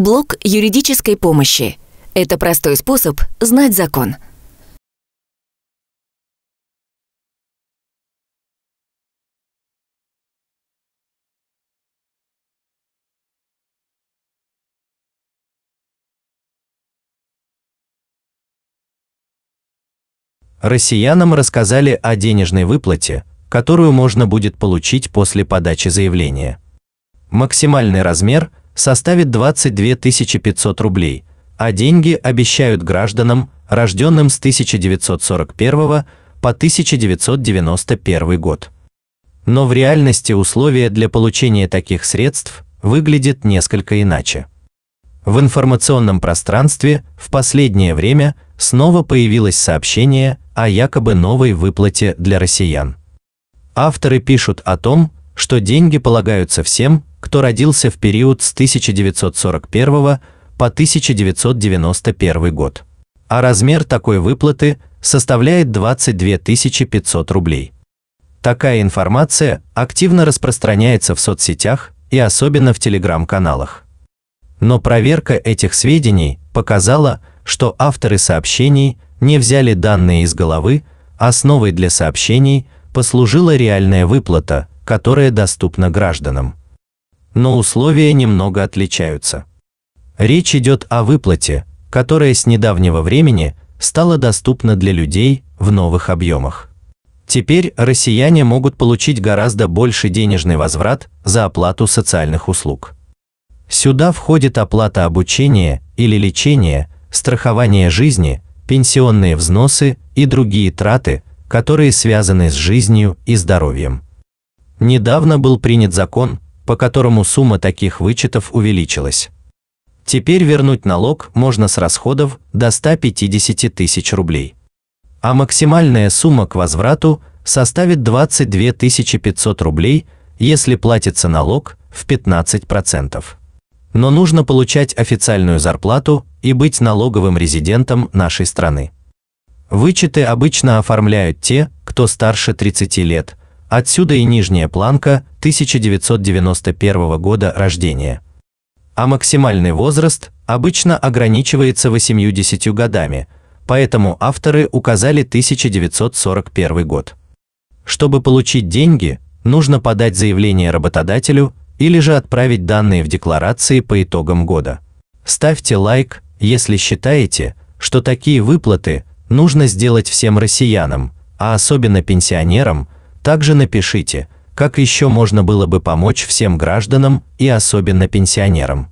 Блок юридической помощи. Это простой способ знать закон. Россиянам рассказали о денежной выплате, которую можно будет получить после подачи заявления. Максимальный размер составит 22 500 рублей, а деньги обещают гражданам, рожденным с 1941 по 1991 год. Но в реальности условия для получения таких средств выглядят несколько иначе. В информационном пространстве в последнее время снова появилось сообщение о якобы новой выплате для россиян. Авторы пишут о том, что деньги полагаются всем, кто родился в период с 1941 по 1991 год. А размер такой выплаты составляет 22 500 рублей. Такая информация активно распространяется в соцсетях и особенно в телеграм-каналах. Но проверка этих сведений показала, что авторы сообщений не взяли данные из головы, основой для сообщений послужила реальная выплата, которая доступна гражданам но условия немного отличаются. Речь идет о выплате, которая с недавнего времени стала доступна для людей в новых объемах. Теперь россияне могут получить гораздо больше денежный возврат за оплату социальных услуг. Сюда входит оплата обучения или лечения, страхование жизни, пенсионные взносы и другие траты, которые связаны с жизнью и здоровьем. Недавно был принят закон, по которому сумма таких вычетов увеличилась. Теперь вернуть налог можно с расходов до 150 тысяч рублей. А максимальная сумма к возврату составит 22 500 рублей, если платится налог в 15%. Но нужно получать официальную зарплату и быть налоговым резидентом нашей страны. Вычеты обычно оформляют те, кто старше 30 лет, Отсюда и нижняя планка 1991 года рождения. А максимальный возраст обычно ограничивается 80 годами, поэтому авторы указали 1941 год. Чтобы получить деньги, нужно подать заявление работодателю или же отправить данные в декларации по итогам года. Ставьте лайк, если считаете, что такие выплаты нужно сделать всем россиянам, а особенно пенсионерам – также напишите, как еще можно было бы помочь всем гражданам и особенно пенсионерам.